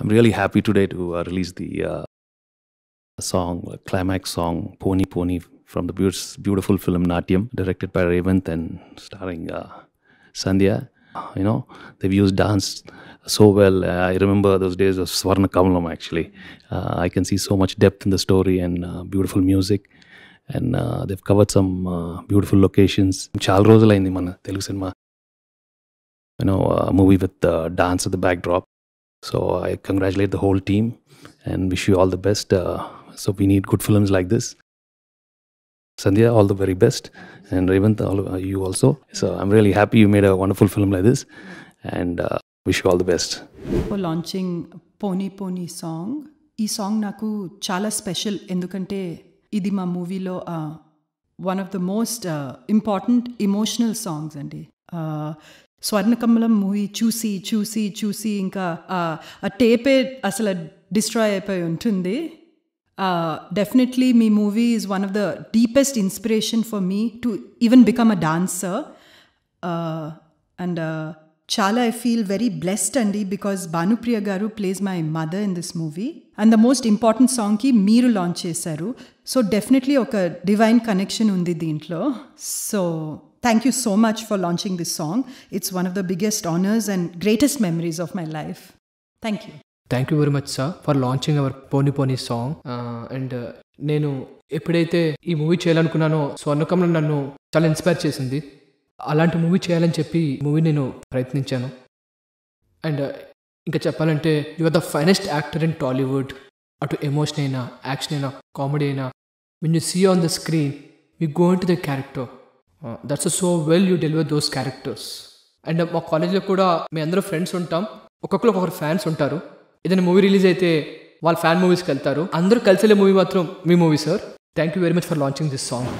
I'm really happy today to uh, release the uh, song, uh, climax song, Pony Pony from the be beautiful film Natyam, directed by Revant and starring uh, Sandhya. You know, they've used dance so well. Uh, I remember those days of Swarna Kamalam actually. Uh, I can see so much depth in the story and beautiful music. And they've covered some beautiful locations. Chal Rosala in the Telugu cinema. You know, a movie with dance at the backdrop. So I congratulate the whole team and wish you all the best. Uh, so we need good films like this. Sandhya, all the very best, and Revant, all, uh, you also. So I'm really happy you made a wonderful film like this, and uh, wish you all the best. For launching Pony Pony song, ఈ chala special endukante. Special ఎందుకంటే ఇది మా మూవీలో one of the most important emotional songs andi. Swarnakamalam movie చూసి చూసి చూసి ఇంకా ఆ టేపే అసలు డిస్ట్రాయ్ అయిపోయి ఉంటుంది డెఫినెట్లీ మీ movie is one of the deepest inspiration for me to even become a dancer and చాలా ఐ ఫీల్ వెరీ బ్లెస్డ్ అండి because Bhanupriya garu plays my mother in this movie and the most important సాంగ్కి మీరు launch చేశారు so definitely ఒక divine connection ఉంది దీంట్లో so Thank you so much for launching this song. It's one of the biggest honors and greatest memories of my life. Thank you. Thank you very much sir for launching our పోనీ పోనీ song and నేను ఎప్పుడైతే ఈ movie చేయాలనుకున్నానో స్వర్ణకంలో నన్ను చాలా inspire చేసింది అలాంటి movie చేయాలని చెప్పి మూవీ నేను ప్రయత్నించాను అండ్ uh, ఇంకా చెప్పాలంటే you are the finest actor in Tollywood అటు ఎమోషన్ అయినా యాక్షన్ అయినా కామెడీ అయినా when you see on the screen you going to the character that's so well you deliver those characters and మా కాలేజ్లో కూడా మీ అందరూ ఫ్రెండ్స్ ఉంటాం ఒక్కొక్కరు ఒక్కొక్కరు ఫ్యాన్స్ ఉంటారు ఏదైనా మూవీ రిలీజ్ అయితే వాళ్ళ ఫ్యాన్ మూవీస్కి వెళ్తారు అందరూ కలిసి వెళ్ళే మూవీ మాత్రం మీ movie sir thank you very much for launching this song